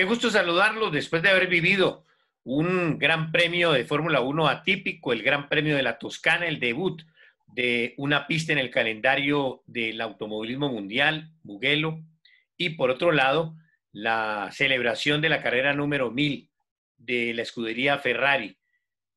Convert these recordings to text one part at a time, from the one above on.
Qué gusto saludarlos después de haber vivido un gran premio de Fórmula 1 atípico, el Gran Premio de la Toscana, el debut de una pista en el calendario del automovilismo mundial, Mugello, y por otro lado, la celebración de la carrera número 1000 de la escudería Ferrari,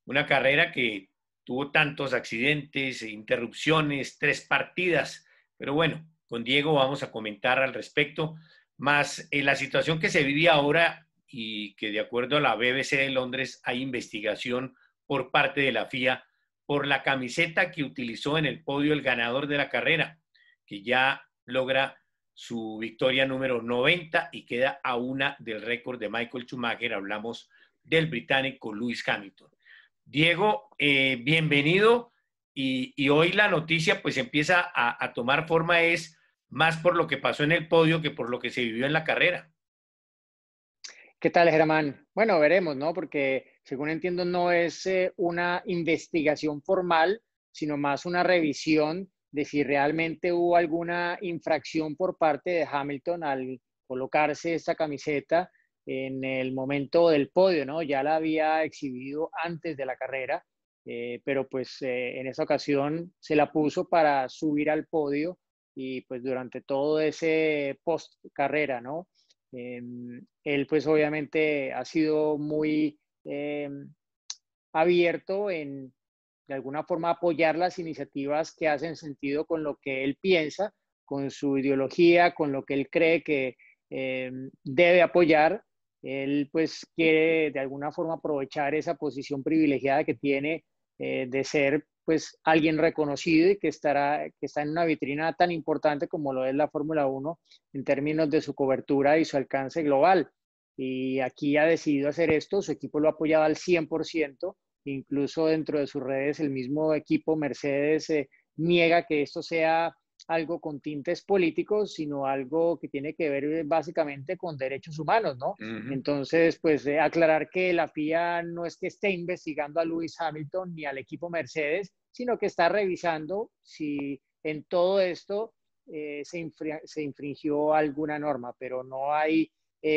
una carrera que tuvo tantos accidentes, e interrupciones, tres partidas, pero bueno, con Diego vamos a comentar al respecto. Más en eh, la situación que se vive ahora y que de acuerdo a la BBC de Londres hay investigación por parte de la FIA por la camiseta que utilizó en el podio el ganador de la carrera, que ya logra su victoria número 90 y queda a una del récord de Michael Schumacher. Hablamos del británico Lewis Hamilton. Diego, eh, bienvenido. Y, hoy la noticia pues empieza a tomar forma es más por lo que pasó en el podio que por lo que se vivió en la carrera. ¿Qué tal, Germán? Bueno, veremos, ¿no? Porque según entiendo no es eh, una investigación formal, sino más una revisión de si realmente hubo alguna infracción por parte de Hamilton al colocarse esta camiseta en el momento del podio, ¿no? Ya la había exhibido antes de la carrera, eh, pero pues eh, en esa ocasión se la puso para subir al podio y pues durante todo ese post carrera, ¿no? Em, él pues obviamente ha sido muy em, abierto en de alguna forma apoyar las iniciativas que hacen sentido con lo que él piensa, con su ideología, con lo que él cree que em, debe apoyar. Él pues quiere de alguna forma aprovechar esa posición privilegiada que tiene eh, de ser pues alguien reconocido y que, estará, que está en una vitrina tan importante como lo es la Fórmula 1 en términos de su cobertura y su alcance global. Y aquí ha decidido hacer esto, su equipo lo ha apoyado al 100%, incluso dentro de sus redes el mismo equipo Mercedes eh, niega que esto sea algo con tintes políticos, sino algo que tiene que ver eh, básicamente con derechos humanos, ¿no? Entonces, pues eh, aclarar que la FIA no es que esté investigando a Lewis Hamilton ni al equipo Mercedes, sino que está revisando si en todo esto eh, se, infringió alguna norma, pero no hay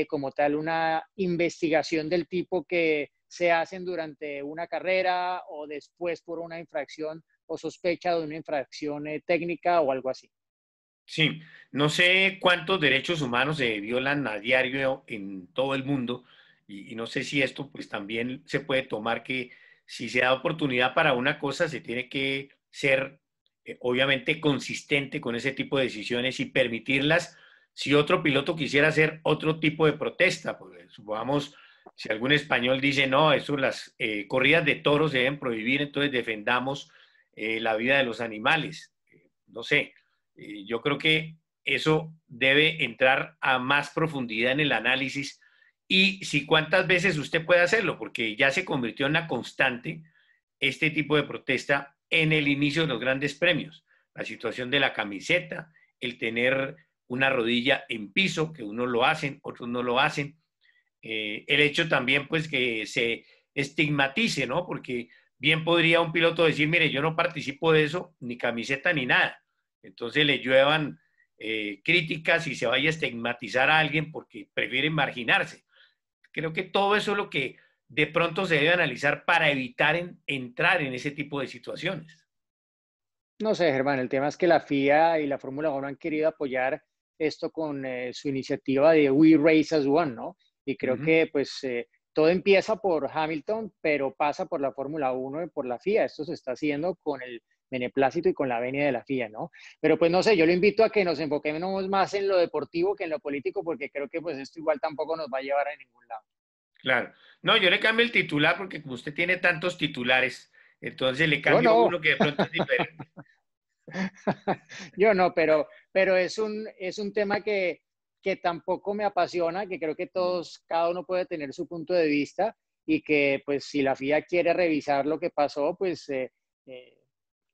como tal una investigación del tipo que se hacen durante una carrera o después por una infracción o sospecha de una infracción eh, técnica o algo así. Sí, no sé cuántos derechos humanos se violan a diario en todo el mundo y, no sé si esto pues también se puede tomar que si se da oportunidad para una cosa se tiene que ser eh, obviamente consistente con ese tipo de decisiones y permitirlas si otro piloto quisiera hacer otro tipo de protesta, pues, supongamos si algún español dice no, eso las eh, corridas de toros deben prohibir, entonces defendamos eh, la vida de los animales. Eh, no sé, eh, yo creo que eso debe entrar a más profundidad en el análisis y si cuántas veces usted puede hacerlo, porque ya se convirtió en una constante este tipo de protesta en el inicio de los grandes premios. La situación de la camiseta, el tener una rodilla en piso, que unos lo hacen, otros no lo hacen. el hecho también, pues, que se estigmatice, ¿no? Porque bien podría un piloto decir, mire, yo no participo de eso, ni camiseta ni nada. Entonces le lluevan eh, críticas y se vaya a estigmatizar a alguien porque prefieren marginarse. Creo que todo eso es lo que de pronto se debe analizar para evitar entrar en ese tipo de situaciones. No sé, Germán, el tema es que la FIA y la Fórmula 1 han querido apoyar esto con eh, su iniciativa de We Race as One, ¿no? Y creo que pues eh, todo empieza por Hamilton, pero pasa por la Fórmula 1 y por la FIA. Esto se está haciendo con el beneplácito y con la venia de la FIA, ¿no? Pero pues no sé, yo lo invito a que nos enfoquemos más en lo deportivo que en lo político, porque creo que pues esto igual tampoco nos va a llevar a ningún lado. Claro. No, yo le cambio el titular porque como usted tiene tantos titulares, entonces le cambio uno que de pronto es diferente. yo no, pero, pero es, un, es un tema que, que tampoco me apasiona, que creo que todos, cada uno puede tener su punto de vista y que pues si la FIA quiere revisar lo que pasó, pues eh, eh,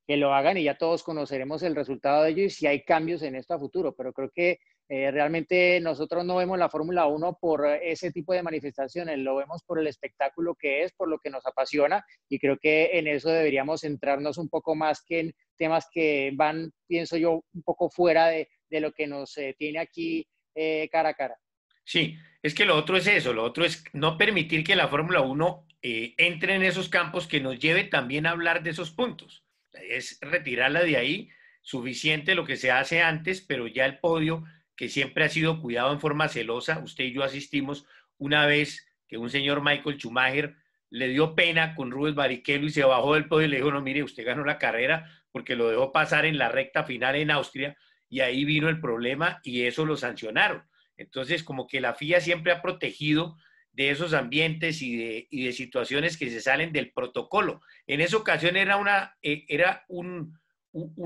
que lo hagan y ya todos conoceremos el resultado de ello y si hay cambios en esto a futuro. Pero creo que eh, realmente nosotros no vemos la Fórmula 1 por ese tipo de manifestaciones, lo vemos por el espectáculo que es, por lo que nos apasiona y creo que en eso deberíamos centrarnos un poco más que en temas que van, pienso yo, un poco fuera de, de lo que nos tiene aquí eh, cara a cara. Sí, es que lo otro es eso, lo otro es no permitir que la Fórmula 1 eh, entre en esos campos que nos lleve también a hablar de esos puntos. Es retirarla de ahí, suficiente lo que se hace antes, pero ya el podio, que siempre ha sido cuidado en forma celosa, usted y yo asistimos una vez que un señor Michael Schumacher le dio pena con Rubens Barrichello y se bajó del podio y le dijo, no, mire, usted ganó la carrera porque lo dejó pasar en la recta final en Austria y ahí vino el problema y eso lo sancionaron. Entonces, como que la FIA siempre ha protegido de esos ambientes y de, situaciones que se salen del protocolo. En esa ocasión era una, eh, era un,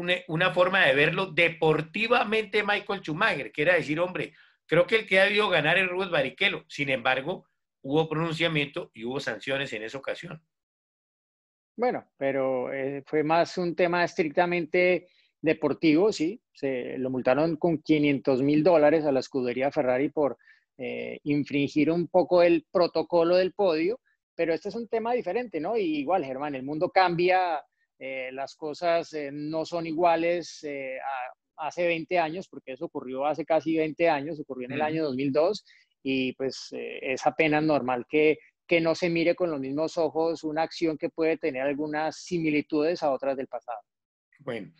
eh, una forma de verlo deportivamente Michael Schumacher, que era decir, hombre, creo que el que ha debido ganar es Rubens Barrichello. Sin embargo, hubo pronunciamiento y hubo sanciones en esa ocasión. Bueno, pero eh, fue más un tema estrictamente deportivo, sí, se lo multaron con 500 mil dólares a la escudería Ferrari por eh, infringir un poco el protocolo del podio, pero este es un tema diferente, ¿no? Y igual, Germán, el mundo cambia, eh, las cosas eh, no son iguales hace 20 años, porque eso ocurrió hace casi 20 años, ocurrió en el año 2002, y pues es apenas normal que que no se mire con los mismos ojos una acción que puede tener algunas similitudes a otras del pasado. Bueno,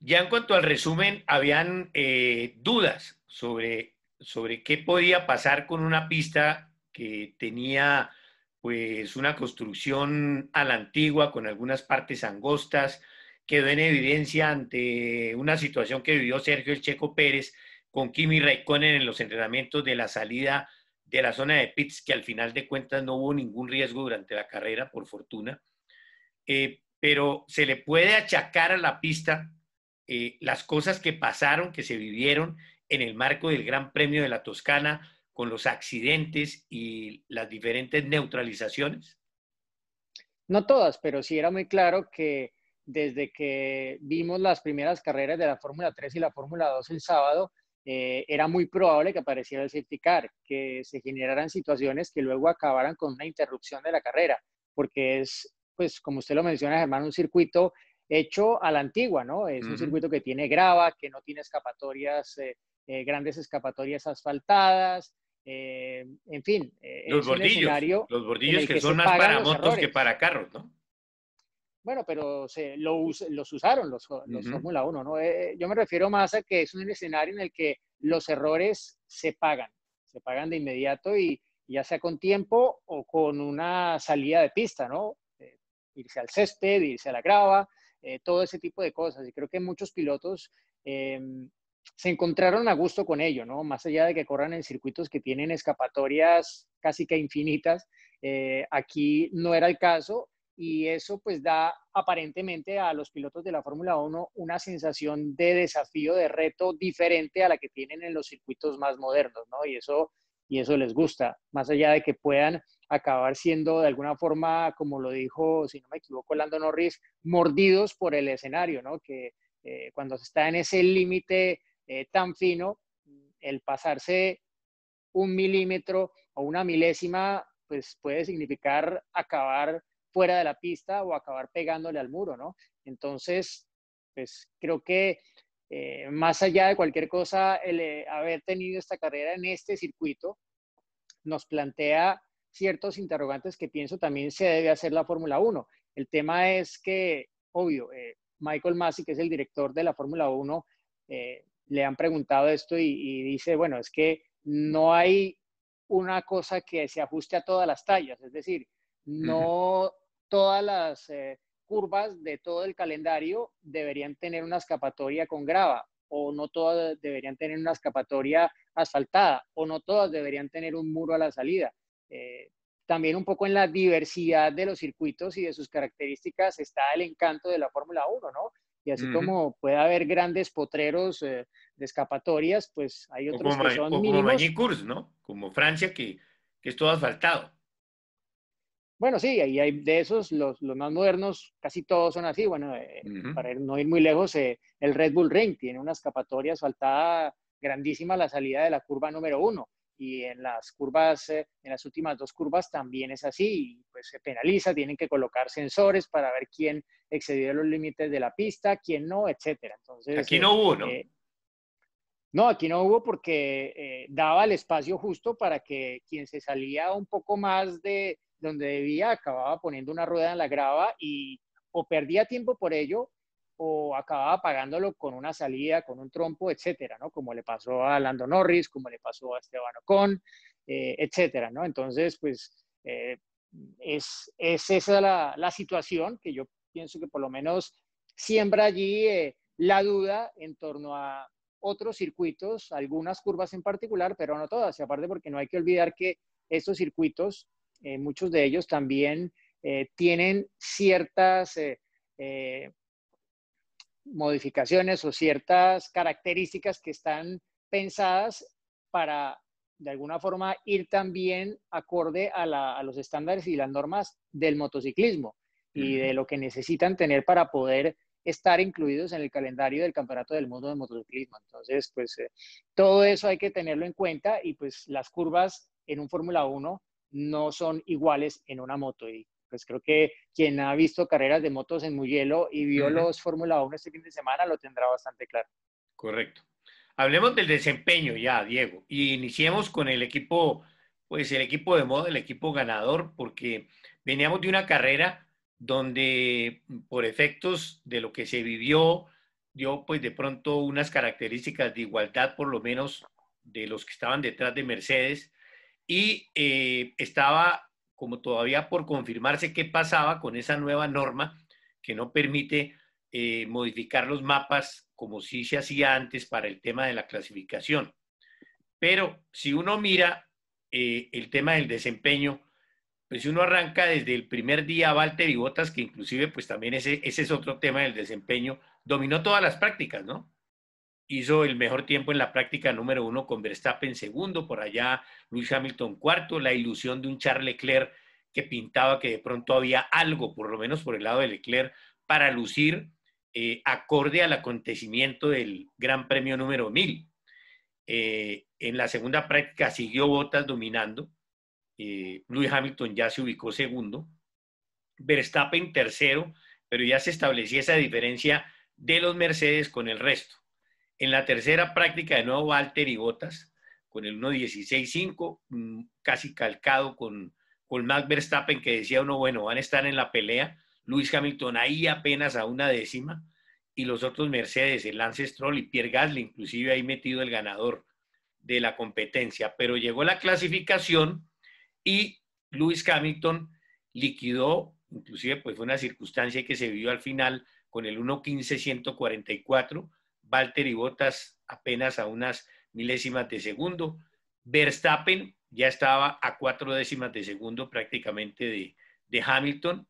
ya en cuanto al resumen, habían eh, dudas sobre, sobre qué podía pasar con una pista que tenía pues una construcción a la antigua con algunas partes angostas. Quedó en evidencia ante una situación que vivió Sergio El Checo Pérez con Kimi Raikkonen en los entrenamientos de la salida de la zona de pits, que al final de cuentas no hubo ningún riesgo durante la carrera, por fortuna. Eh, pero se le puede achacar a la pista eh, las cosas que pasaron, que se vivieron en el marco del Gran Premio de la Toscana, con los accidentes y las diferentes neutralizaciones? No todas, pero sí era muy claro que desde que vimos las primeras carreras de la Fórmula 3 y la Fórmula 2 el sábado, eh, era muy probable que apareciera el safety que se generaran situaciones que luego acabaran con una interrupción de la carrera, porque es, pues como usted lo menciona, Germán, un circuito hecho a la antigua, ¿no? Es un circuito que tiene grava, que no tiene escapatorias, eh, eh, grandes escapatorias asfaltadas, eh, en fin. los, bordillos, los bordillos que, son más para motos que para carros, ¿no? Bueno, pero los usaron los, los Fórmula 1, ¿no? yo me refiero más a que es un escenario en el que los errores se pagan, se pagan de inmediato y ya sea con tiempo o con una salida de pista, ¿no? irse al césped, irse a la grava, eh, todo ese tipo de cosas. Y creo que muchos pilotos em, se encontraron a gusto con ello, ¿no? Más allá de que corran en circuitos que tienen escapatorias casi que infinitas, eh, aquí no era el caso y eso pues da aparentemente a los pilotos de la Fórmula 1 una sensación de desafío, de reto diferente a la que tienen en los circuitos más modernos, ¿no? Y eso, y eso les gusta, más allá de que puedan acabar siendo de alguna forma, como lo dijo, si no me equivoco, Lando Norris, mordidos por el escenario, ¿no? Que eh, cuando se está en ese límite eh, tan fino, el pasarse un milímetro o una milésima, pues puede significar acabar fuera de la pista o acabar pegándole al muro, ¿no? Entonces, pues creo que eh, más allá de cualquier cosa, el haber tenido esta carrera en este circuito nos plantea ciertos interrogantes que pienso también se debe hacer la Fórmula 1. El tema es que, obvio, eh, Michael Masi, que es el director de la Fórmula 1, eh, le han preguntado esto y, dice, bueno, es que no hay una cosa que se ajuste a todas las tallas, es decir, no todas las eh, curvas de todo el calendario deberían tener una escapatoria con grava, o no todas deberían tener una escapatoria asfaltada, o no todas deberían tener un muro a la salida. Eh, también un poco en la diversidad de los circuitos y de sus características está el encanto de la Fórmula 1, ¿no? Y así como puede haber grandes potreros eh, de escapatorias, pues hay otros que son mínimos. Como ¿no? Como Francia, que, que es todo asfaltado. Bueno, sí, hay de esos, los, más modernos, casi todos son así. Bueno, eh, para no ir muy lejos, el Red Bull Ring tiene una escapatoria asfaltada grandísima a la salida de la curva número uno y en las curvas, eh, en las últimas dos curvas también es así, pues se penaliza, tienen que colocar sensores para ver quién excedió los límites de la pista, quién no, etcétera. Entonces, aquí eh, no hubo, ¿no? Eh, no, aquí no hubo porque daba el espacio justo para que quien se salía un poco más de donde debía acababa poniendo una rueda en la grava y o perdía tiempo por ello o acababa pagándolo con una salida, con un trompo, etcétera, ¿no? Como le pasó a Lando Norris, como le pasó a Esteban Ocon, eh, etcétera, ¿no? Entonces, pues eh, es, es, esa la, situación que yo pienso que por lo menos siembra allí eh, la duda en torno a otros circuitos, algunas curvas en particular, pero no todas, y aparte porque no hay que olvidar que estos circuitos, muchos de ellos también tienen ciertas modificaciones o ciertas características que están pensadas para, de alguna forma, ir también acorde a, los estándares y las normas del motociclismo y de lo que necesitan tener para poder estar incluidos en el calendario del Campeonato del Mundo de Motociclismo. Entonces, pues eh, todo eso hay que tenerlo en cuenta y pues las curvas en un Fórmula 1 no son iguales en una moto pues creo que quien ha visto carreras de motos en Mugello y vio los Fórmula 1 este fin de semana lo tendrá bastante claro. Correcto. Hablemos del desempeño ya, Diego, y iniciemos con el equipo, pues el equipo de moda, el equipo ganador, porque veníamos de una carrera donde por efectos de lo que se vivió, dio pues de pronto unas características de igualdad, por lo menos de los que estaban detrás de Mercedes, y eh, estaba como todavía por confirmarse qué pasaba con esa nueva norma que no permite eh, modificar los mapas como sí se hacía antes para el tema de la clasificación. Pero si uno mira eh, el tema del desempeño, pues si uno arranca desde el primer día Walter y Botas, que inclusive pues también ese, ese es otro tema del desempeño, dominó todas las prácticas, ¿no? hizo el mejor tiempo en la práctica número uno con Verstappen segundo, por allá Luis Hamilton cuarto, la ilusión de un Charles Leclerc que pintaba que de pronto había algo, por lo menos por el lado de Leclerc, para lucir eh, acorde al acontecimiento del Gran Premio número 1000. Eh, en la segunda práctica siguió Bottas dominando, eh, Luis Hamilton ya se ubicó segundo, Verstappen tercero, pero ya se establecía esa diferencia de los Mercedes con el resto. En la tercera práctica, de nuevo, Walter y Botas con el 1.16.5, mm, casi calcado con, con Max Verstappen, que decía uno, bueno, van a estar en la pelea. Luis Hamilton ahí apenas a una décima y los otros Mercedes, el Lance Stroll y Pierre Gasly, inclusive ahí metido el ganador de la competencia. Pero llegó la clasificación y Luis Hamilton liquidó, inclusive pues fue una circunstancia que se vivió al final con el 1.15.144, y Bottas apenas a unas milésimas de segundo. Verstappen ya estaba a cuatro décimas de segundo prácticamente de, Hamilton.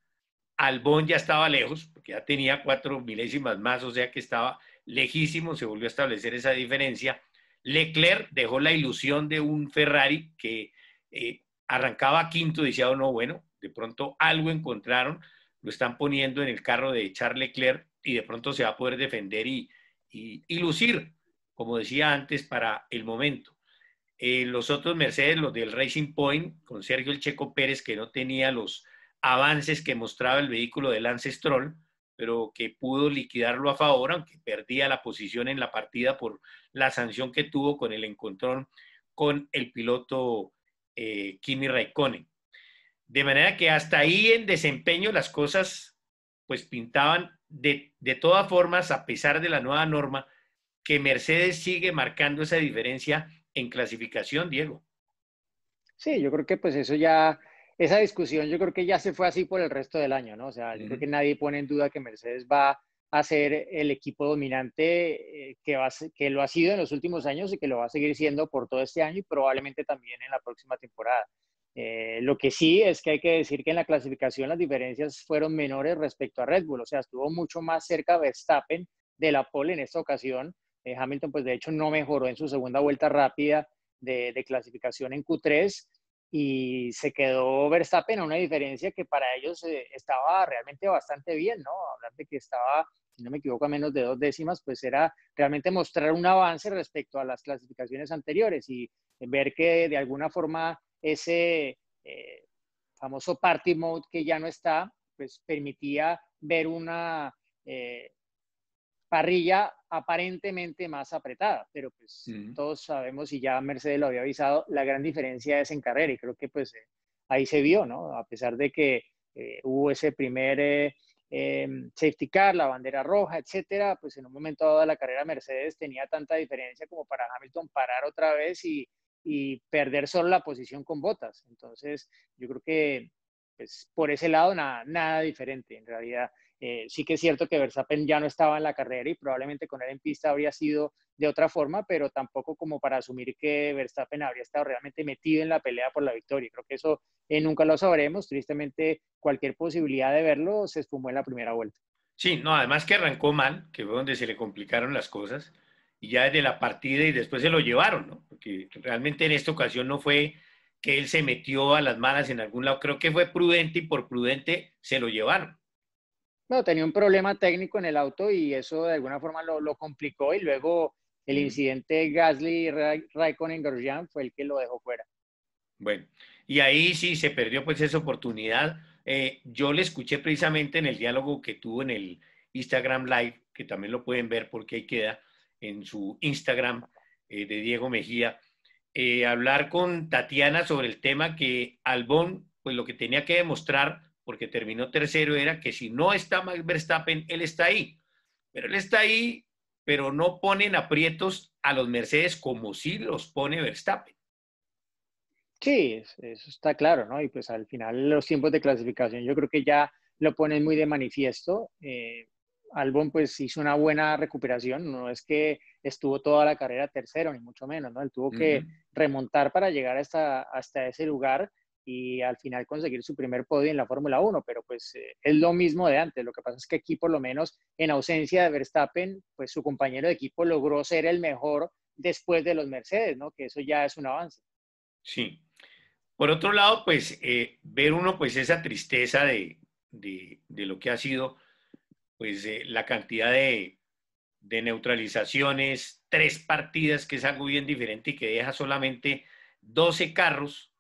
Albon ya estaba lejos, porque ya tenía cuatro milésimas más, o sea que estaba lejísimo, se volvió a establecer esa diferencia. Leclerc dejó la ilusión de un Ferrari que eh, arrancaba quinto, decía, oh, no, bueno, de pronto algo encontraron, lo están poniendo en el carro de Charles Leclerc y de pronto se va a poder defender y, y, lucir, como decía antes, para el momento. Eh, los otros Mercedes, los del Racing Point, con Sergio El Checo Pérez, que no tenía los avances que mostraba el vehículo del Lance Stroll, pero que pudo liquidarlo a favor, aunque perdía la posición en la partida por la sanción que tuvo con el encontrón con el piloto eh, Kimi Raikkonen. De manera que hasta ahí en desempeño las cosas pues pintaban de, todas formas, a pesar de la nueva norma, que Mercedes sigue marcando esa diferencia en clasificación, Diego. Sí, yo creo que pues eso ya, esa discusión yo creo que ya se fue así por el resto del año, ¿no? O sea, yo creo que nadie pone en duda que Mercedes va a ser el equipo dominante eh, que, va, que lo ha sido en los últimos años y que lo va a seguir siendo por todo este año y probablemente también en la próxima temporada. Eh, lo que sí es que hay que decir que en la clasificación las diferencias fueron menores respecto a Red Bull, o sea, estuvo mucho más cerca Verstappen de la pole en esta ocasión. Eh, Hamilton, pues de hecho, no mejoró en su segunda vuelta rápida de, clasificación en Q3 y se quedó Verstappen a una diferencia que para ellos eh, estaba realmente bastante bien, ¿no? Hablar de que estaba, si no me equivoco, a menos de dos décimas, pues era realmente mostrar un avance respecto a las clasificaciones anteriores y ver que de alguna forma ese eh, famoso party mode que ya no está, pues permitía ver una eh, parrilla aparentemente más apretada, pero pues todos sabemos y ya Mercedes lo había avisado, la gran diferencia es en carrera y creo que pues eh, ahí se vio, ¿no? A pesar de que hubo ese primer em, safety car, la bandera roja, etcétera, pues en un momento dado de la carrera Mercedes tenía tanta diferencia como para Hamilton parar otra vez y y perder solo la posición con botas. Entonces, yo creo que pues, por ese lado nada, diferente. En realidad, eh, sí que es cierto que Verstappen ya no estaba en la carrera y probablemente con él en pista habría sido de otra forma, pero tampoco como para asumir que Verstappen habría estado realmente metido en la pelea por la victoria. Creo que eso eh, nunca lo sabremos. Tristemente, cualquier posibilidad de verlo se esfumó en la primera vuelta. Sí, no, además que arrancó mal, que fue donde se le complicaron las cosas y ya desde la partida y después se lo llevaron, ¿no? Porque realmente en esta ocasión no fue que él se metió a las malas en algún lado, creo que fue prudente y por prudente se lo llevaron. No, tenía un problema técnico en el auto y eso de alguna forma lo, lo complicó y luego el incidente Gasly Raikkonen Grosjean fue el que lo dejó fuera. Bueno, y ahí sí se perdió pues esa oportunidad. Eh, yo le escuché precisamente en el diálogo que tuvo en el Instagram Live, que también lo pueden ver porque ahí queda, en su Instagram eh, de Diego Mejía, eh, hablar con Tatiana sobre el tema que Albón, pues lo que tenía que demostrar, porque terminó tercero, era que si no está Max Verstappen, él está ahí. Pero él está ahí, pero no ponen aprietos a los Mercedes como si los pone Verstappen. Sí, eso está claro, ¿no? Y pues al final los tiempos de clasificación yo creo que ya lo ponen muy de manifiesto. Eh, Albon pues hizo una buena recuperación, no es que estuvo toda la carrera tercero, ni mucho menos, ¿no? Él tuvo que remontar para llegar hasta, ese lugar y al final conseguir su primer podio en la Fórmula 1, pero pues eh, es lo mismo de antes. Lo que pasa es que aquí, por lo menos en ausencia de Verstappen, pues su compañero de equipo logró ser el mejor después de los Mercedes, ¿no? Que eso ya es un avance. Sí. Por otro lado, pues eh, ver uno pues esa tristeza de, lo que ha sido pues eh, la cantidad de, de, neutralizaciones, tres partidas, que es algo bien diferente y que deja solamente 12 carros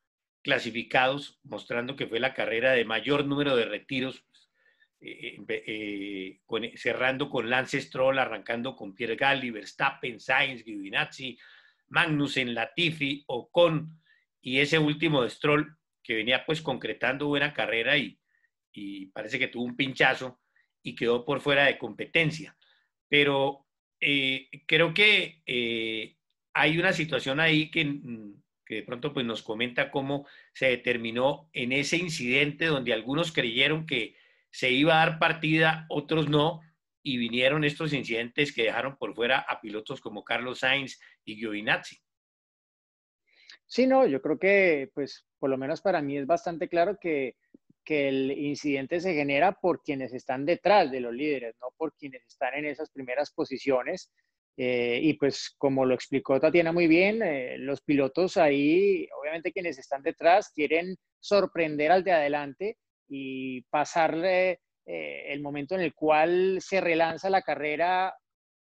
clasificados, mostrando que fue la carrera de mayor número de retiros, eh, eh, cerrando con Lance Stroll, arrancando con Pierre Galli, Verstappen, Sainz, Giovinazzi, Magnussen, Latifi, Ocon, y ese último Stroll, que venía pues concretando buena carrera y, y parece que tuvo un pinchazo, y quedó por fuera de competencia. Pero eh, creo que eh, hay una situación ahí mm, que, de pronto pues, nos comenta cómo se determinó en ese incidente donde algunos creyeron que se iba a dar partida, otros no, y vinieron estos incidentes que dejaron por fuera a pilotos como Carlos Sainz y Giovinazzi. Sí, no, yo creo que, pues, por lo menos para mí es bastante claro que que el incidente se genera por quienes están detrás de los líderes, no por quienes están en esas primeras posiciones. Eh, y pues como lo explicó Tatiana muy bien, eh, los pilotos ahí, obviamente quienes están detrás, quieren sorprender al de adelante y pasarle eh, el momento en el cual se relanza la carrera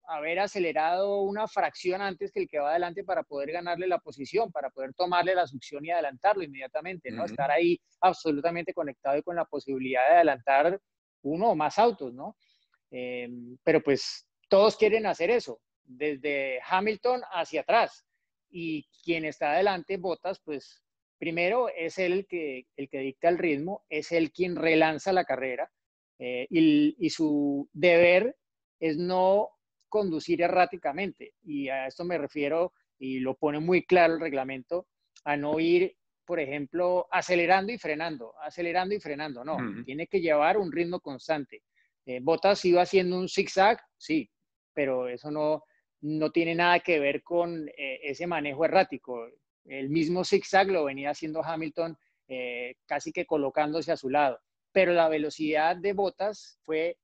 haber acelerado una fracción antes que el que va adelante para poder ganarle la posición, para poder tomarle la succión y adelantarlo inmediatamente, ¿no? Estar ahí absolutamente conectado y con la posibilidad de adelantar uno o más autos, ¿no? Eh, pero pues todos quieren hacer eso, desde Hamilton hacia atrás. Y quien está adelante, Botas, pues primero es él el que, el que dicta el ritmo, es él quien relanza la carrera eh, y, y su deber es no conducir erráticamente. Y a esto me refiero, y lo pone muy claro el reglamento, a no ir, por ejemplo, acelerando y frenando, acelerando y frenando. No, tiene que llevar un ritmo constante. Eh, Botas iba haciendo un zigzag, sí, pero eso no, no tiene nada que ver con eh, ese manejo errático. El mismo zigzag lo venía haciendo Hamilton, eh, casi que colocándose a su lado. Pero la velocidad de Botas fue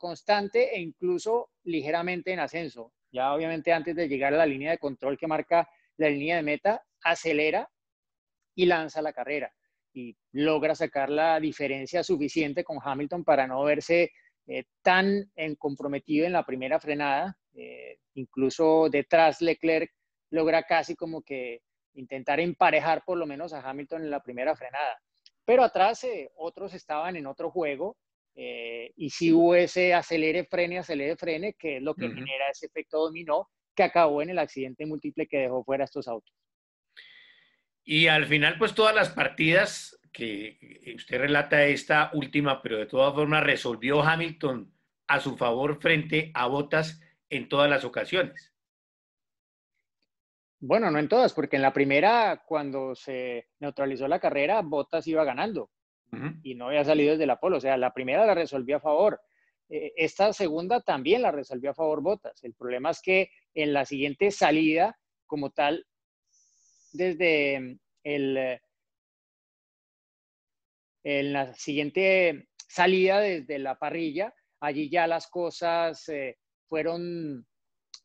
constante e incluso ligeramente en ascenso. Ya obviamente antes de llegar a la línea de control que marca la línea de meta, acelera y lanza la carrera y logra sacar la diferencia suficiente con Hamilton para no verse eh, tan en comprometido en la primera frenada. Eh, incluso detrás Leclerc logra casi como que intentar emparejar por lo menos a Hamilton en la primera frenada. Pero atrás eh, otros estaban en otro juego eh, y si hubo ese acelere, frene, acelere, frene, que es lo que genera ese efecto dominó que acabó en el accidente múltiple que dejó fuera estos autos. Y al final, pues todas las partidas que usted relata esta última, pero de todas formas resolvió Hamilton a su favor frente a Bottas en todas las ocasiones. Bueno, no en todas, porque en la primera, cuando se neutralizó la carrera, Bottas iba ganando y no había salido desde la polo. O sea, la primera la resolvió a favor. Eh, esta segunda también la resolvió a favor Botas. El problema es que en la siguiente salida, como tal, desde mm, el, eh, en la siguiente salida desde la parrilla, allí ya las cosas eh, fueron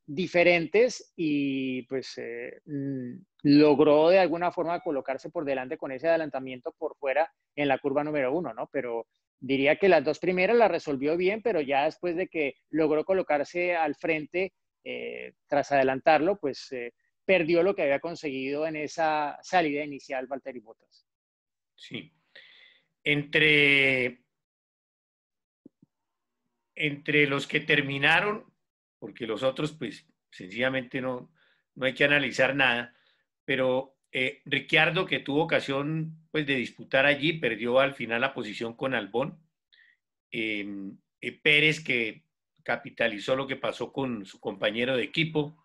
diferentes y pues eh, mm, logró de alguna forma colocarse por delante con ese adelantamiento por fuera en la curva número uno, ¿no? Pero diría que las dos primeras las resolvió bien, pero ya después de que logró colocarse al frente eh, tras adelantarlo, pues eh, perdió lo que había conseguido en esa salida inicial Valtteri Botas. Sí. Entre, entre los que terminaron porque los otros, pues, sencillamente no, no hay que analizar nada. Pero eh, Ricciardo, que tuvo ocasión pues, de disputar allí, perdió al final la posición con Albón. Em, eh, Pérez, que capitalizó lo que pasó con su compañero de equipo.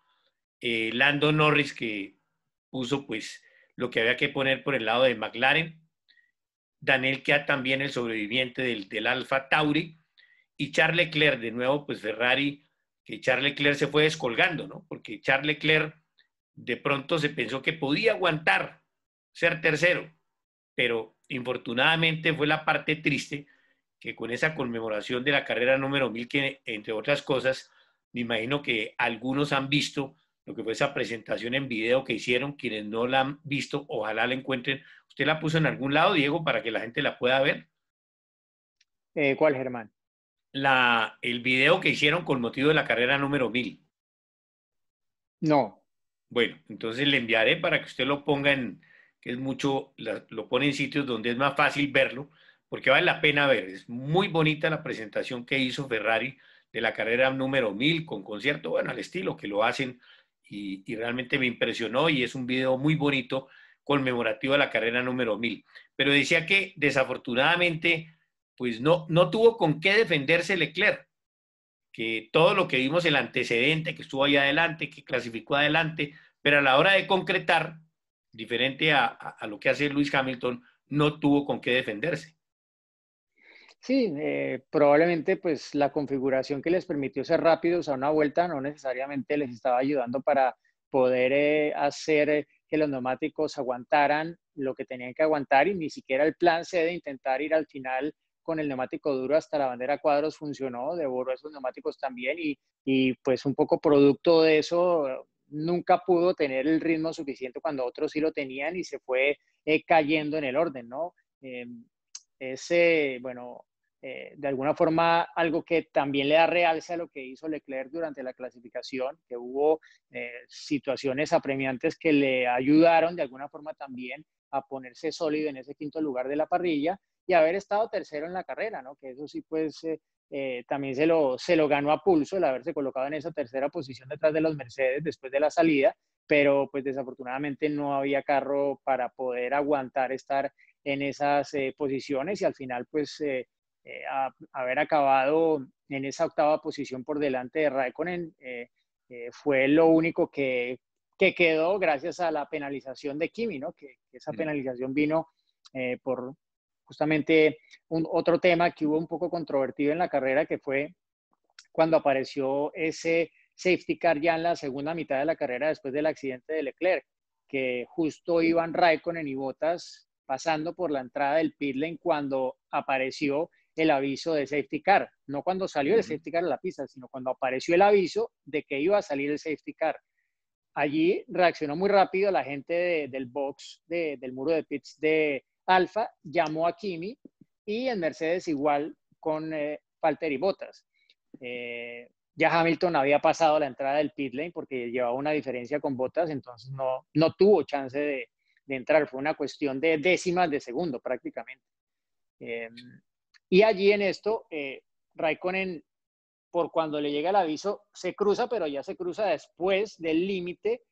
Eh, Lando Norris, que puso pues lo que había que poner por el lado de McLaren. Daniel Kia también el sobreviviente del, del Alfa Tauri. Y Charles Leclerc, de nuevo, pues Ferrari que Charles Leclerc se fue descolgando, ¿no? Porque Charles Leclerc de pronto se pensó que podía aguantar ser tercero, pero infortunadamente fue la parte triste que con esa conmemoración de la carrera número 1000, que entre otras cosas, me imagino que algunos han visto lo que fue esa presentación en video que hicieron, quienes no la han visto, ojalá la encuentren. ¿Usted la puso en algún lado, Diego, para que la gente la pueda ver? Eh, ¿Cuál, Germán? el video que hicieron con motivo de la carrera número 1000? No. Bueno, entonces le enviaré para que usted lo ponga en, que es mucho, lo pone en sitios donde es más fácil verlo, porque vale la pena ver. Es muy bonita la presentación que hizo Ferrari de la carrera número 1000 con concierto, bueno, al estilo que lo hacen y, y realmente me impresionó y es un video muy bonito conmemorativo de la carrera número 1000. Pero decía que desafortunadamente pues no, no tuvo con qué defenderse Leclerc, que todo lo que vimos el antecedente, que estuvo ahí adelante, que clasificó adelante, pero a la hora de concretar, diferente a, lo que hace Luis Hamilton, no tuvo con qué defenderse. Sí, eh, probablemente pues la configuración que les permitió ser rápidos a una vuelta no necesariamente les estaba ayudando para poder eh, hacer que los neumáticos aguantaran lo que tenían que aguantar y ni siquiera el plan C de intentar ir al final con el neumático duro hasta la bandera cuadros funcionó, devoró esos neumáticos también y, pues un poco producto de eso nunca pudo tener el ritmo suficiente cuando otros sí lo tenían y se fue eh, cayendo en el orden, ¿no? Eh, ese, bueno, eh, de alguna forma algo que también le da realce a lo que hizo Leclerc durante la clasificación, que hubo situaciones apremiantes que le ayudaron de alguna forma también a ponerse sólido en ese quinto lugar de la parrilla y haber estado tercero en la carrera, ¿no? Que eso sí, pues eh, eh, también se lo, se lo ganó a pulso el haberse colocado en esa tercera posición detrás de los Mercedes después de la salida, pero pues desafortunadamente no había carro para poder aguantar estar en esas eh, posiciones y al final pues haber acabado en esa octava posición por delante de Raikkonen fue lo único que que quedó gracias a la penalización de Kimi, ¿no? Que, esa penalización vino por, justamente un, otro tema que hubo un poco controvertido en la carrera, que fue cuando apareció ese safety car ya en la segunda mitad de la carrera después del accidente de Leclerc, que justo iban Raikkonen y Bottas pasando por la entrada del pit lane cuando apareció el aviso de safety car, no cuando salió el safety car a la pista, sino cuando apareció el aviso de que iba a salir el safety car. Allí reaccionó muy rápido la gente del box, del muro de pits de, Alfa llamó a Kimi y en Mercedes igual con Falter eh, y Bottas. Eh, ya Hamilton había pasado la entrada del pit lane porque llevaba una diferencia con Bottas, entonces no, no tuvo chance de, entrar. Fue una cuestión de décimas de segundo prácticamente. Em, y allí en esto, eh, Raikkonen, por cuando le llega el aviso, se cruza, pero ya se cruza después del límite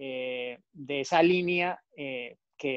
de esa línea que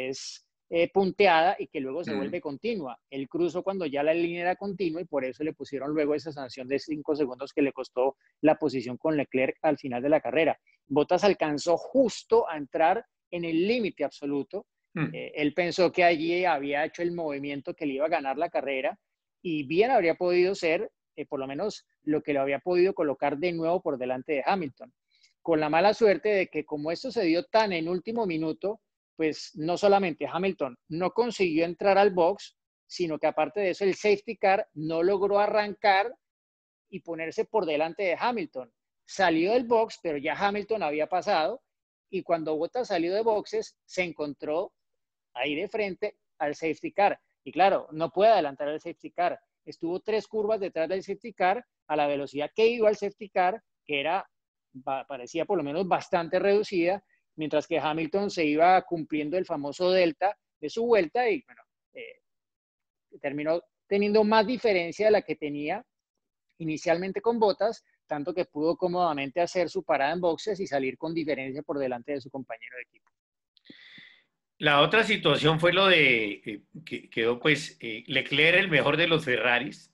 es eh, punteada y que luego se vuelve continua. Él cruzó cuando ya la línea era continua y por eso le pusieron luego esa sanción de cinco segundos que le costó la posición con Leclerc al final de la carrera. Bottas alcanzó justo a entrar en el límite absoluto. Hmm. Eh, él pensó que allí había hecho el movimiento que le iba a ganar la carrera y bien habría podido ser, eh, por lo menos, lo que lo había podido colocar de nuevo por delante de Hamilton. Con la mala suerte de que como esto se dio tan en último minuto, pues no solamente Hamilton no consiguió entrar al box, sino que aparte de eso el safety car no logró arrancar y ponerse por delante de Hamilton. Salió del box, pero ya Hamilton había pasado y cuando Bottas salió de boxes se encontró ahí de frente al safety car. Y claro, no puede adelantar al safety car. Estuvo tres curvas detrás del safety car a la velocidad que iba al safety car, que era, parecía por lo menos bastante reducida, mientras que Hamilton se iba cumpliendo el famoso delta de su vuelta y bueno, eh, terminó teniendo más diferencia de la que tenía inicialmente con Botas, tanto que pudo cómodamente hacer su parada en boxes y salir con diferencia por delante de su compañero de equipo. La otra situación fue lo de eh, que quedó pues eh, Leclerc el mejor de los Ferraris,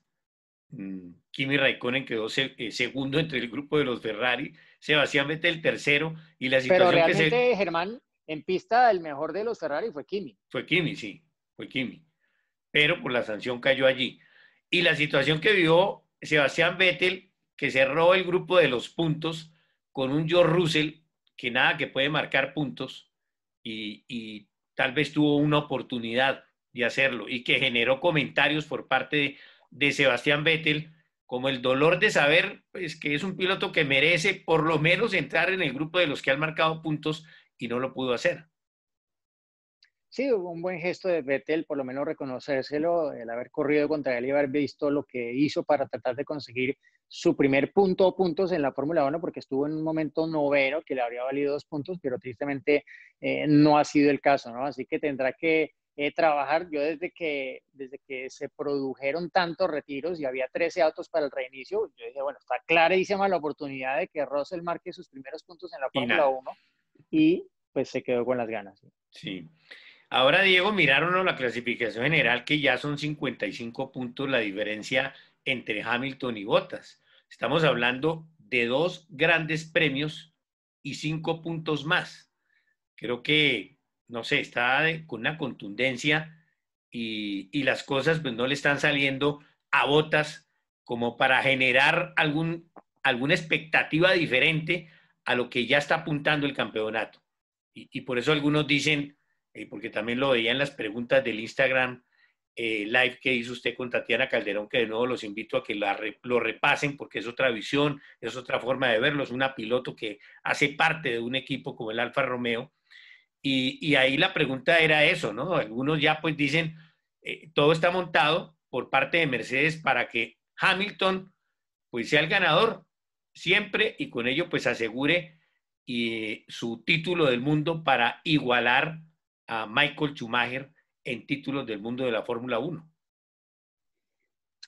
mm, Kimi Raikkonen quedó segundo entre el grupo de los Ferrari Sebastián Vettel tercero y la situación Pero realmente, Germán, en pista el mejor de los Ferrari fue Kimi. Fue Kimi, sí, fue Kimi. Pero por la sanción cayó allí. Y la situación que vivió Sebastián Vettel, que cerró el grupo de los puntos con un George Russell, que nada que puede marcar puntos, y, tal vez tuvo una oportunidad de hacerlo, y que generó comentarios por parte de Sebastián Vettel como el dolor de saber pues, que es un piloto que merece por lo menos entrar en el grupo de los que han marcado puntos y no lo pudo hacer. Sí, hubo un buen gesto de Vettel, por lo menos reconocérselo, el haber corrido contra él y haber visto lo que hizo para tratar de conseguir su primer punto o puntos en la Fórmula 1, porque estuvo en un momento noveno que le habría valido dos puntos, pero tristemente eh, no ha sido el caso, ¿no? Así que tendrá que eh, trabajar. Yo desde que, desde que se produjeron tantos retiros y había 13 autos para el reinicio, yo dije, bueno, está clarísima la oportunidad de que Russell marque sus primeros puntos en la Fórmula 1 y pues se quedó con las ganas. Sí. Ahora, Diego, miraron la clasificación general que ya son 55 puntos la diferencia entre Hamilton y Bottas. Estamos hablando de dos grandes premios y cinco puntos más. Creo que no sé, está con una contundencia y, las cosas pues, no le están saliendo a botas como para generar algún, alguna expectativa diferente a lo que ya está apuntando el campeonato. Y, por eso algunos dicen, eh, porque también lo veía en las preguntas del Instagram eh, live que hizo usted con Tatiana Calderón, que de nuevo los invito a que lo repasen porque es otra visión, es otra forma de verlo, es una piloto que hace parte de un equipo como el Alfa Romeo. Y, ahí la pregunta era eso, ¿no? Algunos ya pues dicen, eh, todo está montado por parte de Mercedes para que Hamilton pues sea el ganador siempre y con ello pues asegure eh, su título del mundo para igualar a Michael Schumacher en títulos del mundo de la Fórmula 1.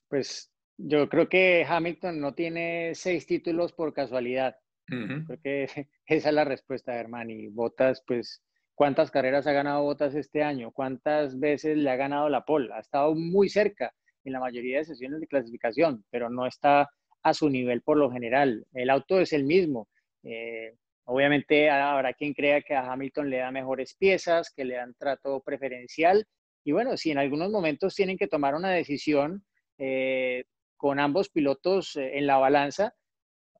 Pues yo creo que Hamilton no tiene seis títulos por casualidad. porque Creo que esa es la respuesta, Herman. Y Botas, pues cuántas carreras ha ganado Botas este año, cuántas veces le ha ganado la pole. Ha estado muy cerca en la mayoría de sesiones de clasificación, pero no está a su nivel por lo general. El auto es el mismo. Eh, obviamente habrá quien crea que a Hamilton le da mejores piezas, que le dan trato preferencial. Y bueno, si en algunos momentos tienen que tomar una decisión eh, con ambos pilotos eh, en la balanza,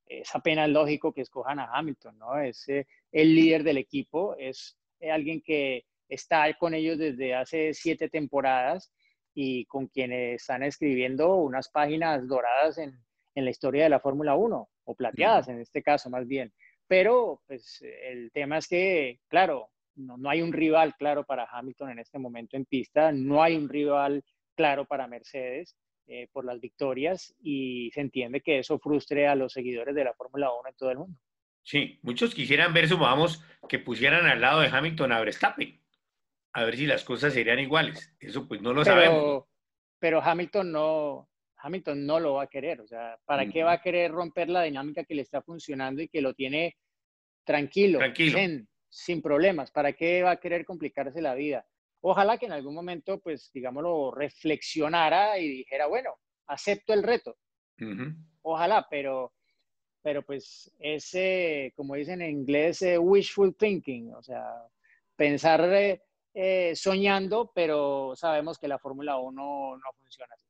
es apenas lógico que escojan a Hamilton, ¿no? Es el líder del equipo, es eh, alguien que está con ellos desde hace siete temporadas y con quienes están escribiendo unas páginas doradas en, la historia de la Fórmula 1, o plateadas en este caso más bien. Pero pues el tema es que, claro, no, hay un rival claro para Hamilton en este momento en pista, no hay un rival claro para Mercedes eh, por las victorias y se entiende que eso frustre a los seguidores de la Fórmula 1 en todo el mundo. Sí, muchos quisieran ver, sumamos, que pusieran al lado de Hamilton a Verstappen, a ver si las cosas serían iguales. Eso pues no lo sabemos. Pero Hamilton no, Hamilton no lo va a querer. O sea, ¿para qué va a mm. querer romper la dinámica que le está funcionando y que lo tiene tranquilo, sin problemas? ¿Para qué va a querer complicarse la vida? Ojalá que en algún momento, pues, digámoslo, reflexionara y dijera, bueno, acepto el reto. Ojalá, pero pero pues ese, como dicen en inglés, eh, wishful thinking, o sea, pensar eh, eh, soñando, pero sabemos que la Fórmula 1 no funciona así.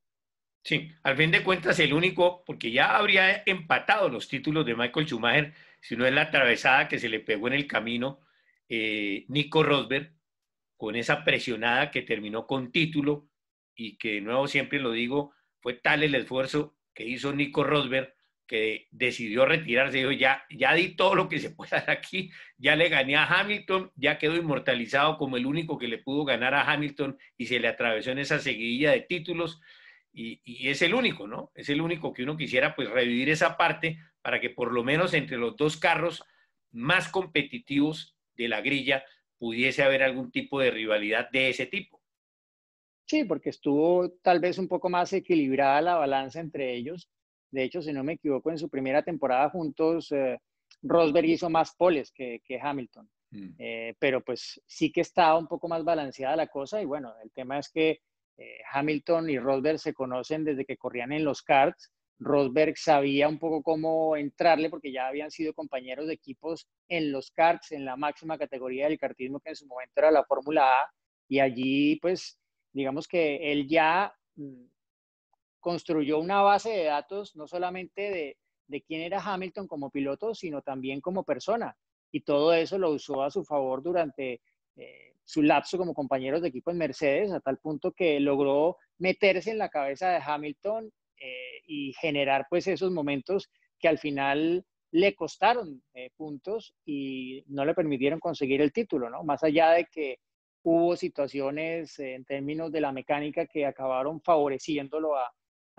Sí, al fin de cuentas el único, porque ya habría empatado los títulos de Michael Schumacher, si no es la atravesada que se le pegó en el camino, Nico Rosberg, con esa presionada que terminó con título y que de nuevo siempre lo digo, fue tal el esfuerzo que hizo Nico Rosberg que decidió retirarse, dijo, ya, ya di todo lo que se puede dar aquí, ya le gané a Hamilton, ya quedó inmortalizado como el único que le pudo ganar a Hamilton y se le atravesó en esa seguidilla de títulos y, y es el único, ¿no? Es el único que uno quisiera pues revivir esa parte para que por lo menos entre los dos carros más competitivos de la grilla pudiese haber algún tipo de rivalidad de ese tipo. Sí, porque estuvo tal vez un poco más equilibrada la balanza entre ellos de hecho, si no me equivoco, en su primera temporada juntos, eh, Rosberg hizo más poles que, Hamilton. Mm. Eh, pero pues sí que estaba un poco más balanceada la cosa y bueno, el tema es que eh, Hamilton y Rosberg se conocen desde que corrían en los karts. Rosberg sabía un poco cómo entrarle porque ya habían sido compañeros de equipos en los karts, en la máxima categoría del kartismo que en su momento era la Fórmula A y allí pues digamos que él ya mm, construyó una base de datos no solamente de, de quién era Hamilton como piloto, sino también como persona. Y todo eso lo usó a su favor durante eh, su lapso como compañeros de equipo en Mercedes, a tal punto que logró meterse en la cabeza de Hamilton eh, y generar pues esos momentos que al final le costaron eh, puntos y no le permitieron conseguir el título, ¿no? Más allá de que hubo situaciones en términos de la mecánica que acabaron favoreciéndolo a,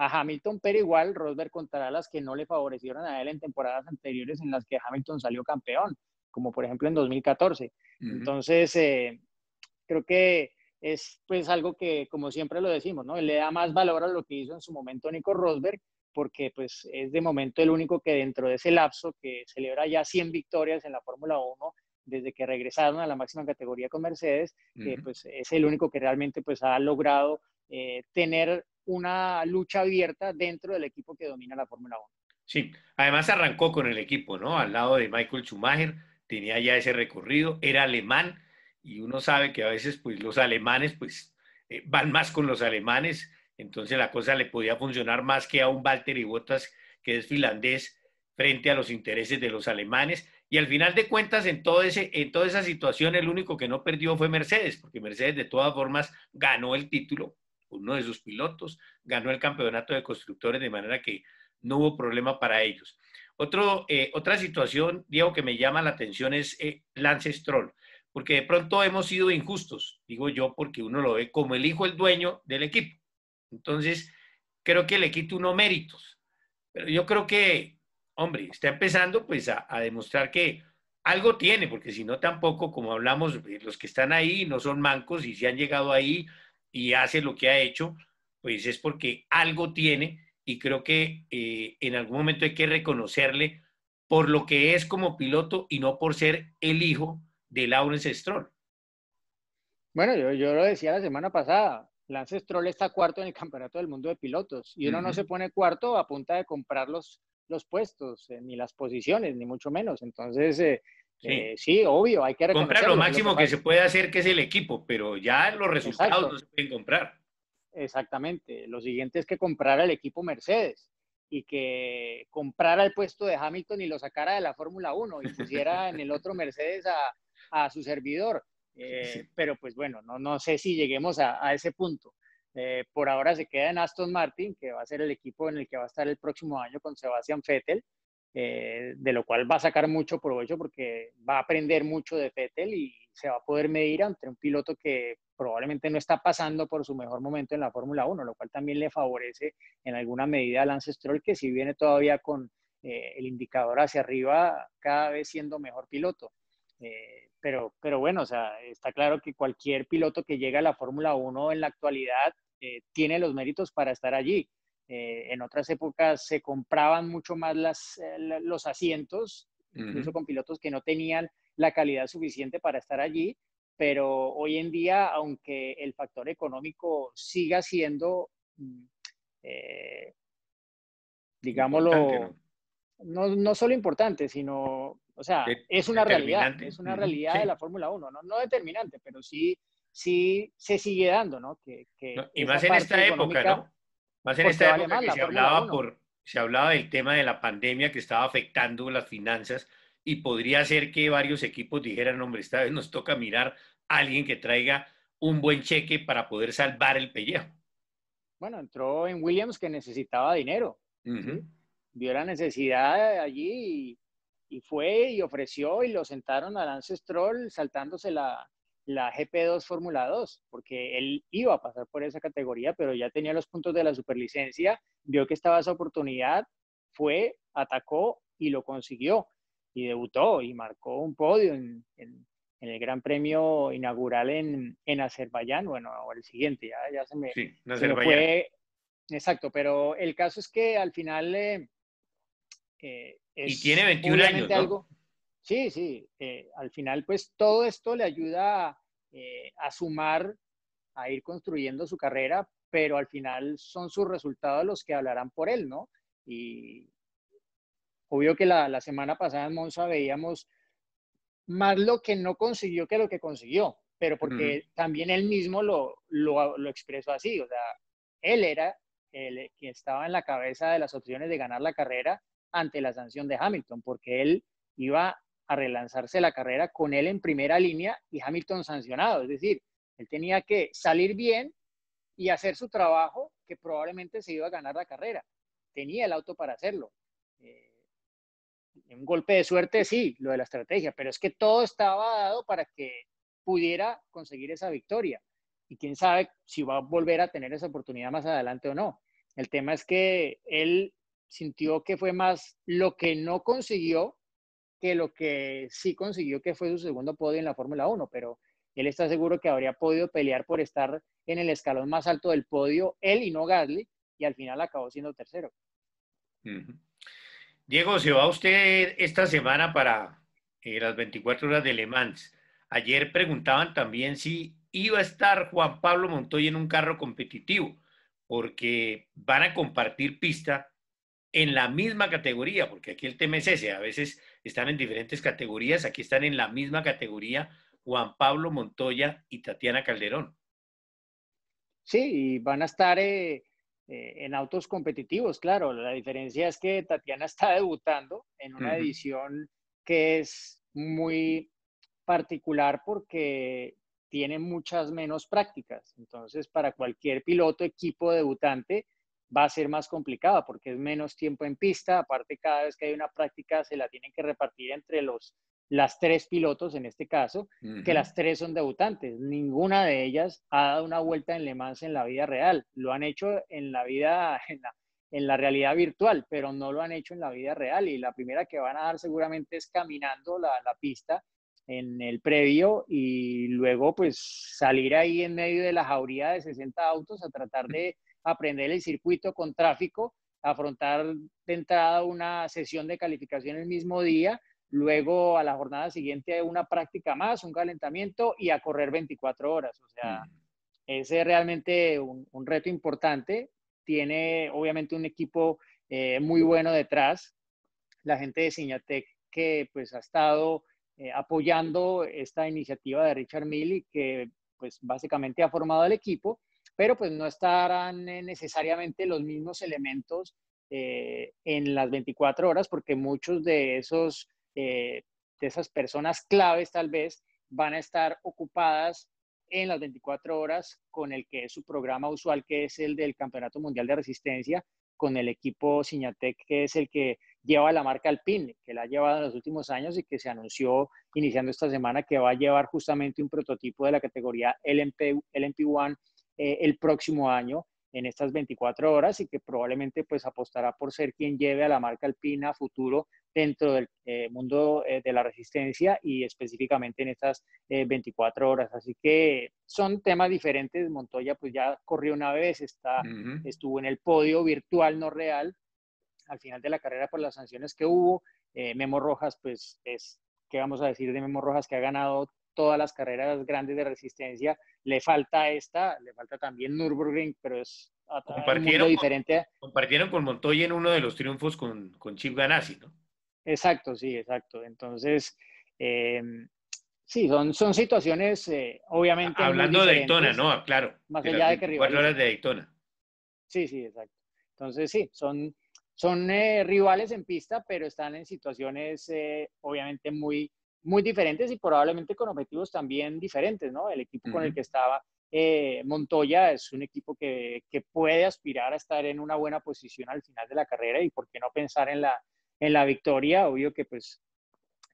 a Hamilton, pero igual Rosberg contará las que no le favorecieron a él en temporadas anteriores en las que Hamilton salió campeón, como por ejemplo en 2014. Entonces, eh, creo que es pues algo que, como siempre lo decimos, ¿no? Le da más valor a lo que hizo en su momento Nico Rosberg, porque pues es de momento el único que dentro de ese lapso que celebra ya 100 victorias en la Fórmula 1 desde que regresaron a la máxima categoría con Mercedes, pues es el único que realmente pues ha logrado eh, tener una lucha abierta dentro del equipo que domina la Fórmula 1. Sí, además arrancó con el equipo, ¿no? Al lado de Michael Schumacher, tenía ya ese recorrido, era alemán y uno sabe que a veces pues los alemanes pues eh, van más con los alemanes, entonces la cosa le podía funcionar más que a un Valtteri Bottas que es finlandés frente a los intereses de los alemanes y al final de cuentas en toda esa situación el único que no perdió fue Mercedes, porque Mercedes de todas formas ganó el título uno de sus pilotos, ganó el campeonato de constructores de manera que no hubo problema para ellos. Otro, eh, otra situación, Diego, que me llama la atención es eh, Lance Stroll, porque de pronto hemos sido injustos, digo yo, porque uno lo ve como el hijo, el dueño del equipo. Entonces, creo que le equipo uno méritos. Pero yo creo que, hombre, está empezando pues a, a demostrar que algo tiene, porque si no tampoco, como hablamos, eh, los que están ahí no son mancos y se han llegado ahí y hace lo que ha hecho, pues es porque algo tiene y creo que eh, en algún momento hay que reconocerle por lo que es como piloto y no por ser el hijo de Lawrence Stroll. Bueno, yo, lo decía la semana pasada, Lance Stroll está cuarto en el Campeonato del Mundo de Pilotos y uno no se pone cuarto a punta de comprar los, puestos, eh, ni las posiciones, ni mucho menos. Entonces, eh, eh, sí. obvio, hay que Comprar lo máximo que se puede hacer, que es el equipo, pero ya los resultados no se pueden comprar. Exactamente. Lo siguiente es que comprara el equipo Mercedes y que comprara el puesto de Hamilton y lo sacara de la Fórmula 1 y pusiera en el otro Mercedes a, su servidor. Eh, pero pues bueno, no, sé si lleguemos a, ese punto. Eh, por ahora se queda en Aston Martin, que va a ser el equipo en el que va a estar el próximo año con Sebastian Vettel. Eh, de lo cual va a sacar mucho provecho porque va a aprender mucho de Fettel y se va a poder medir ante un piloto que probablemente no está pasando por su mejor momento en la Fórmula 1, lo cual también le favorece en alguna medida al Lance Stroll, que si viene todavía con eh, el indicador hacia arriba, cada vez siendo mejor piloto. Eh, pero, bueno, está claro que cualquier piloto que llega a la Fórmula 1 en la actualidad tiene los méritos para estar allí. Eh, en otras épocas se compraban mucho más eh, los asientos, incluso con pilotos que no tenían la calidad suficiente para estar allí, pero hoy en día, aunque el factor económico siga siendo, mm, eh, digámoslo, ¿no? No, no solo importante, sino, o sea, es una realidad, es una realidad de la Fórmula 1, ¿no? no determinante, pero sí, sí se sigue dando, ¿no? Que, que no, y más en esta época, ¿no? Más en esta época que se hablaba, por, hablaba del tema de la pandemia que estaba afectando las finanzas y podría ser que varios equipos dijeran, hombre, esta vez nos toca mirar a alguien que traiga un buen cheque para poder salvar el pellejo. Bueno, entró en Williams que necesitaba dinero. Vio la necesidad allí y, y, fue y ofreció y lo sentaron a Lance Stroll saltándose la, la GP2 Fórmula 2, porque él iba a pasar por esa categoría, pero ya tenía los puntos de la superlicencia, vio que estaba esa oportunidad, fue, atacó y lo consiguió. Y debutó y marcó un podio en, el Gran Premio inaugural en, Azerbaiyán, bueno, o el siguiente, ya, ya se me, sí, Exacto, pero el caso es que al final... Eh, eh, y tiene 21 años. Sí, sí, eh, al final pues todo esto le ayuda eh, a sumar, a ir construyendo su carrera, pero al final son sus resultados los que hablarán por él, ¿no? Y obvio que la, semana pasada en Monza veíamos más lo que no consiguió que lo que consiguió, pero porque también él mismo lo, lo, lo expresó así, o sea, él era el que estaba en la cabeza de las opciones de ganar la carrera ante la sanción de Hamilton, porque él iba a relanzarse la carrera con él en primera línea y Hamilton sancionado. Es decir, él tenía que salir bien y hacer su trabajo que probablemente se iba a ganar la carrera. Tenía el auto para hacerlo. Eh, un golpe de suerte, sí, lo de la estrategia, pero es que todo estaba dado para que pudiera conseguir esa victoria. Y quién sabe si va a volver a tener esa oportunidad más adelante o no. El tema es que él sintió que fue más lo que no consiguió que lo que sí consiguió que fue su segundo podio en la Fórmula 1, pero él está seguro que habría podido pelear por estar en el escalón más alto del podio, él y no Gasly, y al final acabó siendo tercero. Diego, se va usted esta semana para eh, las 24 horas de Le Mans. Ayer preguntaban también si iba a estar Juan Pablo Montoya en un carro competitivo, porque van a compartir pista en la misma categoría, porque aquí el tema es ese, a veces están en diferentes categorías. Aquí están en la misma categoría Juan Pablo Montoya y Tatiana Calderón. Sí, y van a estar eh, eh, en autos competitivos, claro. La diferencia es que Tatiana está debutando en una edición que es muy particular porque tiene muchas menos prácticas. Entonces, para cualquier piloto, equipo debutante, va a ser más complicada porque es menos tiempo en pista. Aparte, cada vez que hay una práctica se la tienen que repartir entre los, las tres pilotos, en este caso, que las tres son debutantes. Ninguna de ellas ha dado una vuelta en Le Mans en la vida real. Lo han hecho en la vida, en la, en la realidad virtual, pero no lo han hecho en la vida real. Y la primera que van a dar seguramente es caminando la, pista en el previo y luego pues salir ahí en medio de la jauría de 60 autos a tratar de aprender el circuito con tráfico, afrontar de entrada una sesión de calificación el mismo día, luego a la jornada siguiente una práctica más, un calentamiento y a correr 24 horas. O sea, ese es realmente un, reto importante. Tiene obviamente un equipo eh, muy bueno detrás, la gente de Ciñatec que pues ha estado eh, apoyando esta iniciativa de Richard Mill que pues básicamente ha formado el equipo pero pues no estarán eh, necesariamente los mismos elementos eh, en las 24 horas, porque muchos de esos, eh, de esas personas claves tal vez van a estar ocupadas en las 24 horas con el que es su programa usual, que es el del Campeonato Mundial de Resistencia, con el equipo Ciñatec, que es el que lleva la marca Alpine, que la ha llevado en los últimos años y que se anunció iniciando esta semana que va a llevar justamente un prototipo de la categoría LMP, LMP1 eh, el próximo año en estas 24 horas y que probablemente pues apostará por ser quien lleve a la marca alpina futuro dentro del eh, mundo eh, de la resistencia y específicamente en estas 24 horas. Así que son temas diferentes. Montoya pues ya corrió una vez, está, estuvo en el podio virtual, no real, al final de la carrera por las sanciones que hubo. Memo Rojas pues es, ¿qué vamos a decir de Memo Rojas que ha ganado todas las carreras grandes de resistencia. Le falta esta, le falta también Nürburgring, pero es compartieron diferente. compartieron con Montoya en uno de los triunfos con, con Chip Ganassi, ¿no? Exacto, sí, exacto. Entonces, em, sí, son, son situaciones, eh, obviamente. Hablando de Daytona, ¿no? Ah, claro. Más allá de que Cuatro horas de Daytona. Sí, sí, exacto. Entonces, sí, son, son eh, rivales en pista, pero están en situaciones, eh, obviamente, muy muy diferentes y probablemente con objetivos también diferentes, ¿no? El equipo con el que estaba eh, Montoya es un equipo que, que, puede aspirar a estar en una buena posición al final de la carrera y por qué no pensar en la, en la victoria, obvio que pues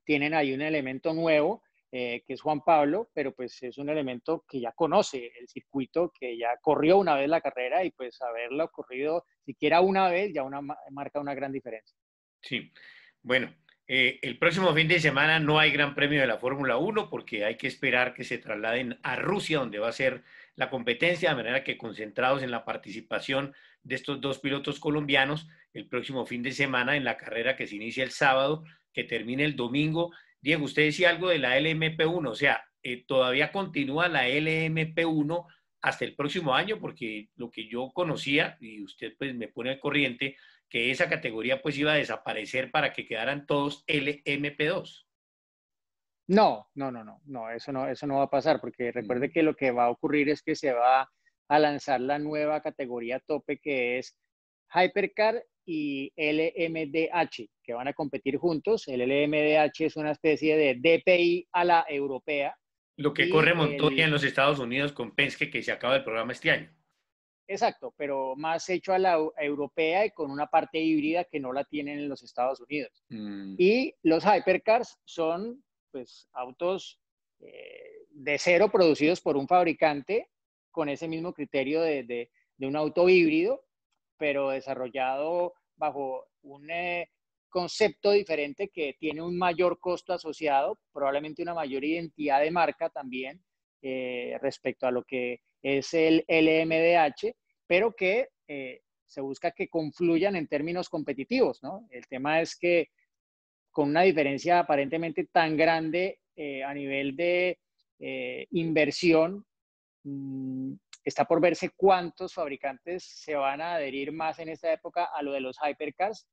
tienen ahí un elemento nuevo eh, que es Juan Pablo, pero pues es un elemento que ya conoce el circuito, que ya corrió una vez la carrera y pues haberla corrido siquiera una vez ya una, marca una gran diferencia. Sí, bueno, eh, el próximo fin de semana no hay Gran Premio de la Fórmula 1 porque hay que esperar que se trasladen a Rusia, donde va a ser la competencia, de manera que concentrados en la participación de estos dos pilotos colombianos el próximo fin de semana en la carrera que se inicia el sábado, que termina el domingo. Diego, usted decía algo de la LMP1, o sea, eh, todavía continúa la LMP1 hasta el próximo año, porque lo que yo conocía, y usted pues me pone al corriente, que esa categoría pues iba a desaparecer para que quedaran todos LMP2. No, no, no, no, no, eso no, eso no va a pasar, porque mm. recuerde que lo que va a ocurrir es que se va a lanzar la nueva categoría tope que es Hypercar y LMDH, que van a competir juntos. El LMDH es una especie de DPI a la europea. Lo que corre Montoya en los Estados Unidos con Penske, que se acaba el programa este año. Exacto, pero más hecho a la europea y con una parte híbrida que no la tienen en los Estados Unidos. Mm. Y los hypercars son pues autos eh, de cero producidos por un fabricante con ese mismo criterio de, un auto híbrido, pero desarrollado bajo un eh, concepto diferente que tiene un mayor costo asociado, probablemente una mayor identidad de marca también eh, respecto a lo que es el LMDH, pero que eh, se busca que confluyan en términos competitivos, ¿no? El tema es que con una diferencia aparentemente tan grande eh, a nivel de eh, inversión, mm, está por verse cuántos fabricantes se van a adherir más en esta época a lo de los hypercars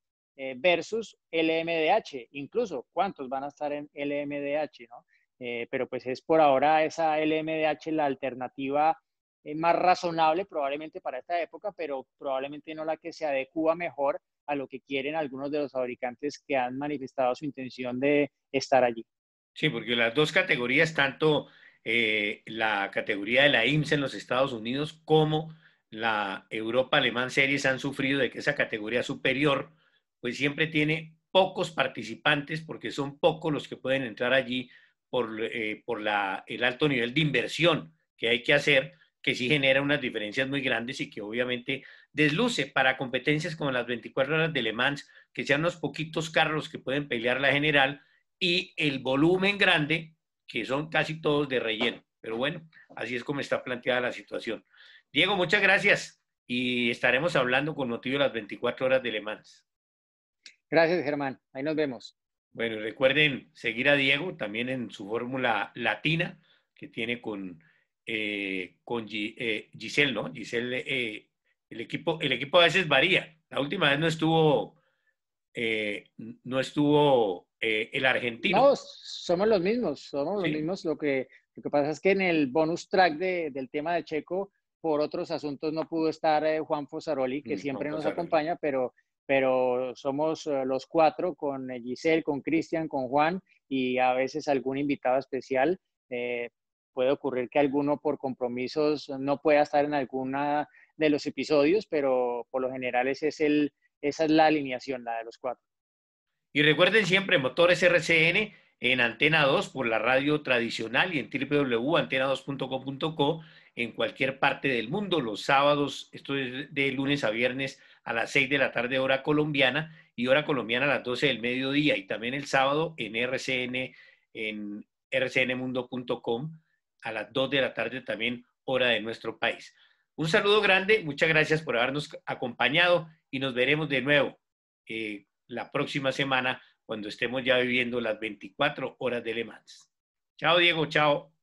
versus LMDH, incluso cuántos van a estar en LMDH, ¿no? pero pues es por ahora esa LMDH la alternativa es eh, más razonable probablemente para esta época, pero probablemente no la que se adecua mejor a lo que quieren algunos de los fabricantes que han manifestado su intención de estar allí. Sí, porque las dos categorías, tanto eh, la categoría de la IMSS en los Estados Unidos como la Europa Alemán Series han sufrido de que esa categoría superior, pues siempre tiene pocos participantes, porque son pocos los que pueden entrar allí por, eh, por la, el alto nivel de inversión que hay que hacer que sí genera unas diferencias muy grandes y que obviamente desluce para competencias como las 24 horas de Le Mans, que sean unos poquitos carros que pueden pelear la general y el volumen grande, que son casi todos de relleno. Pero bueno, así es como está planteada la situación. Diego, muchas gracias y estaremos hablando con motivo de las 24 horas de Le Mans. Gracias, Germán. Ahí nos vemos. Bueno, recuerden seguir a Diego también en su fórmula latina que tiene con eh, con eh, Giselle, ¿no? Giselle, eh, el, equipo, el equipo a veces varía. La última vez no estuvo, no estuvo el argentino. No, somos los mismos, somos los mismos. Lo que, lo que pasa es que en el bonus track del tema de Checo, por otros asuntos no pudo estar Juan Fosaroli, que mm, siempre nos acompaña, pero, pero somos los cuatro con Giselle, con Cristian, con Juan y a veces algún invitado especial. Eh, puede ocurrir que alguno por compromisos no pueda estar en alguna de los episodios, pero por lo general es el, esa es la alineación, la de los cuatro. Y recuerden siempre, Motores RCN en Antena 2 por la radio tradicional y en www.antena2.com.co en cualquier parte del mundo los sábados, esto es de lunes a viernes a las 6 de la tarde hora colombiana y hora colombiana a las 12 del mediodía y también el sábado en RCN en rcnmundo.com a las 2 de la tarde también, hora de nuestro país. Un saludo grande, muchas gracias por habernos acompañado y nos veremos de nuevo eh, la próxima semana cuando estemos ya viviendo las 24 horas de Le Mans. Chao Diego, chao